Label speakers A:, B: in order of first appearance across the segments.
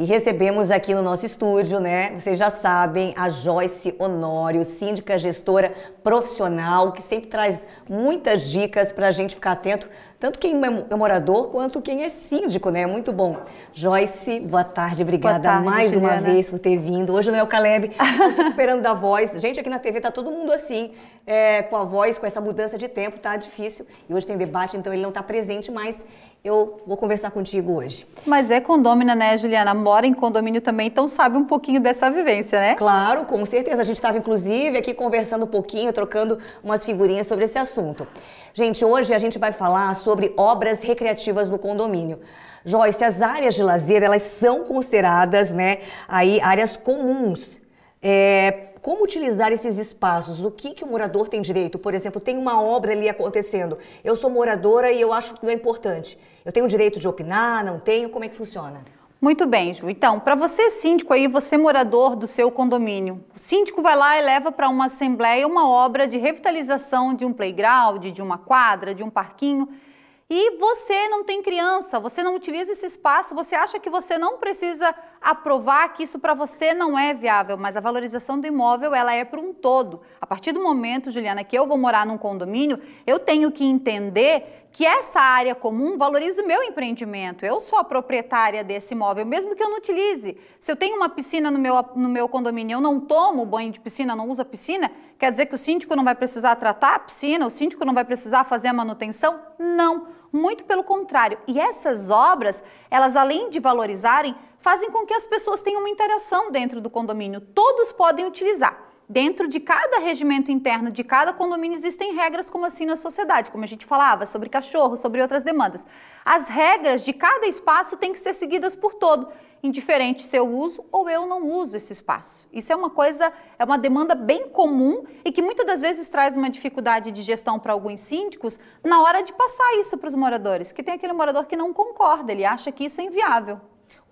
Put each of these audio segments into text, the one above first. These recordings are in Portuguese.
A: E recebemos aqui no nosso estúdio, né? Vocês já sabem, a Joyce Honório, síndica gestora profissional, que sempre traz muitas dicas para a gente ficar atento, tanto quem é morador quanto quem é síndico, né? Muito bom. Joyce, boa tarde, obrigada boa tarde, mais Juliana. uma vez por ter vindo. Hoje não é o Caleb, recuperando da voz. Gente, aqui na TV tá todo mundo assim, é, com a voz, com essa mudança de tempo, tá difícil. E hoje tem debate, então ele não tá presente, mas eu vou conversar contigo hoje.
B: Mas é condômina, né, Juliana? mora em condomínio também, então sabe um pouquinho dessa vivência, né? Claro, com certeza. A gente
A: estava, inclusive, aqui conversando um pouquinho, trocando umas figurinhas sobre esse assunto. Gente, hoje a gente vai falar sobre obras recreativas no condomínio. Joyce, as áreas de lazer, elas são consideradas, né, aí áreas comuns. É, como utilizar esses espaços? O que, que o morador tem direito? Por exemplo, tem uma obra ali acontecendo. Eu sou moradora e eu acho que não é importante. Eu tenho o direito de opinar? Não tenho? Como é que funciona?
B: Muito bem, Ju. Então, para você síndico aí, você morador do seu condomínio, o síndico vai lá e leva para uma assembleia uma obra de revitalização de um playground, de uma quadra, de um parquinho, e você não tem criança, você não utiliza esse espaço, você acha que você não precisa a provar que isso para você não é viável, mas a valorização do imóvel ela é para um todo. A partir do momento, Juliana, que eu vou morar num condomínio, eu tenho que entender que essa área comum valoriza o meu empreendimento. Eu sou a proprietária desse imóvel, mesmo que eu não utilize. Se eu tenho uma piscina no meu, no meu condomínio, eu não tomo banho de piscina, não uso a piscina, quer dizer que o síndico não vai precisar tratar a piscina, o síndico não vai precisar fazer a manutenção? Não. Muito pelo contrário. E essas obras, elas além de valorizarem, fazem com que as pessoas tenham uma interação dentro do condomínio. Todos podem utilizar. Dentro de cada regimento interno de cada condomínio existem regras, como assim na sociedade, como a gente falava, sobre cachorro, sobre outras demandas. As regras de cada espaço têm que ser seguidas por todo indiferente se eu uso ou eu não uso esse espaço. Isso é uma coisa, é uma demanda bem comum e que muitas das vezes traz uma dificuldade de gestão para alguns síndicos na hora de passar isso para os moradores, que tem aquele morador que não concorda, ele acha que isso é inviável.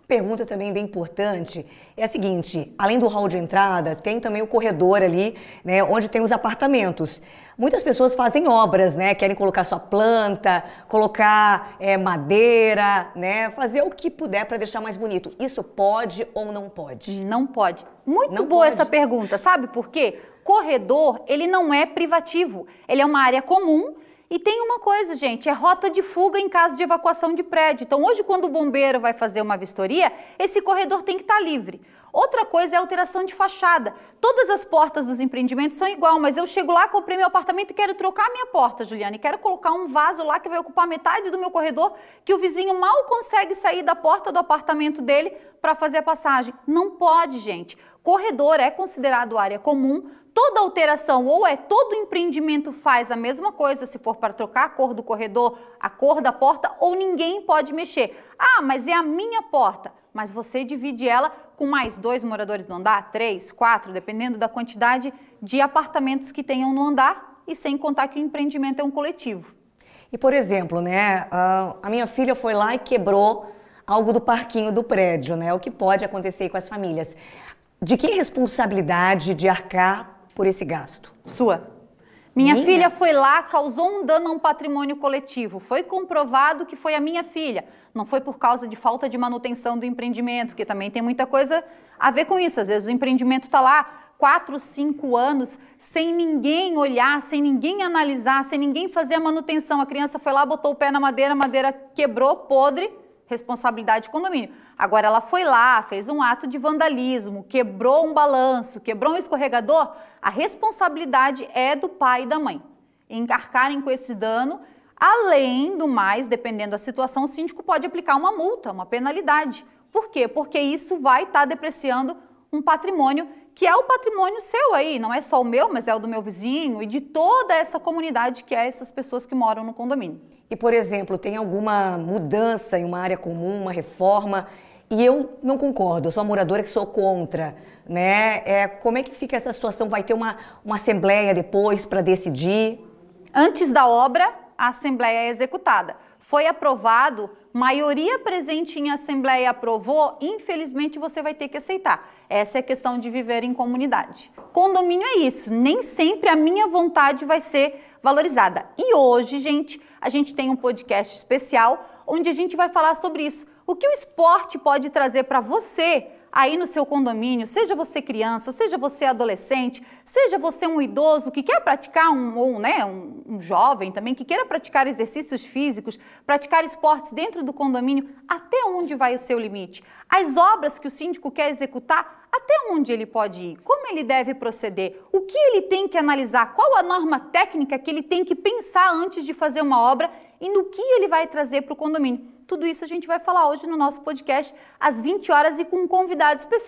A: Pergunta também bem importante é a seguinte: além do hall de entrada, tem também o corredor ali, né, onde tem os apartamentos. Muitas pessoas fazem obras, né? Querem colocar sua planta, colocar é, madeira, né? Fazer o que puder para deixar
B: mais bonito. Isso pode ou não pode? Não pode. Muito não boa pode. essa pergunta, sabe por quê? Corredor, ele não é privativo, ele é uma área comum e tem uma coisa, gente, é rota de fuga em caso de evacuação de prédio. Então, hoje, quando o bombeiro vai fazer uma vistoria, esse corredor tem que estar livre. Outra coisa é alteração de fachada. Todas as portas dos empreendimentos são igual, mas eu chego lá, comprei meu apartamento e quero trocar minha porta, Juliane. Quero colocar um vaso lá que vai ocupar metade do meu corredor, que o vizinho mal consegue sair da porta do apartamento dele para fazer a passagem. Não pode, gente. Corredor é considerado área comum. Toda alteração ou é todo empreendimento faz a mesma coisa, se for para trocar a cor do corredor, a cor da porta, ou ninguém pode mexer. Ah, mas é a minha porta mas você divide ela com mais dois moradores no andar, três, quatro, dependendo da quantidade de apartamentos que tenham no andar e sem contar que o empreendimento é um coletivo.
A: E por exemplo, né, a minha filha foi lá e quebrou algo do parquinho do prédio, né? O que pode acontecer com as famílias? De quem é responsabilidade de arcar por esse gasto? Sua.
B: Minha, filha foi lá, causou um dano a um patrimônio coletivo. Foi comprovado que foi a minha filha. Não foi por causa de falta de manutenção do empreendimento, que também tem muita coisa a ver com isso. Às vezes o empreendimento está lá quatro, cinco anos sem ninguém olhar, sem ninguém analisar, sem ninguém fazer a manutenção. A criança foi lá, botou o pé na madeira, a madeira quebrou, podre responsabilidade de condomínio. Agora, ela foi lá, fez um ato de vandalismo, quebrou um balanço, quebrou um escorregador, a responsabilidade é do pai e da mãe. Encarcarem com esse dano, além do mais, dependendo da situação, o síndico pode aplicar uma multa, uma penalidade. Por quê? Porque isso vai estar tá depreciando um patrimônio que é o patrimônio seu aí, não é só o meu, mas é o do meu vizinho e de toda essa comunidade que é essas pessoas que moram no condomínio.
A: E, por exemplo, tem alguma mudança em uma área comum, uma reforma? E eu não concordo, eu sou moradora que sou contra, né? É, como é que fica essa situação? Vai ter uma, uma assembleia depois para decidir?
B: Antes da obra, a assembleia é executada. Foi aprovado maioria presente em assembleia aprovou, infelizmente você vai ter que aceitar. Essa é a questão de viver em comunidade. Condomínio é isso, nem sempre a minha vontade vai ser valorizada. E hoje, gente, a gente tem um podcast especial onde a gente vai falar sobre isso. O que o esporte pode trazer para você aí no seu condomínio, seja você criança, seja você adolescente, seja você um idoso que quer praticar um, ou né, um, um jovem também que queira praticar exercícios físicos, praticar esportes dentro do condomínio, até onde vai o seu limite? As obras que o síndico quer executar, até onde ele pode ir? Como ele deve proceder? O que ele tem que analisar? Qual a norma técnica que ele tem que pensar antes de fazer uma obra e no que ele vai trazer para o condomínio? Tudo isso a gente vai falar hoje no nosso podcast às 20 horas e com um convidado especial.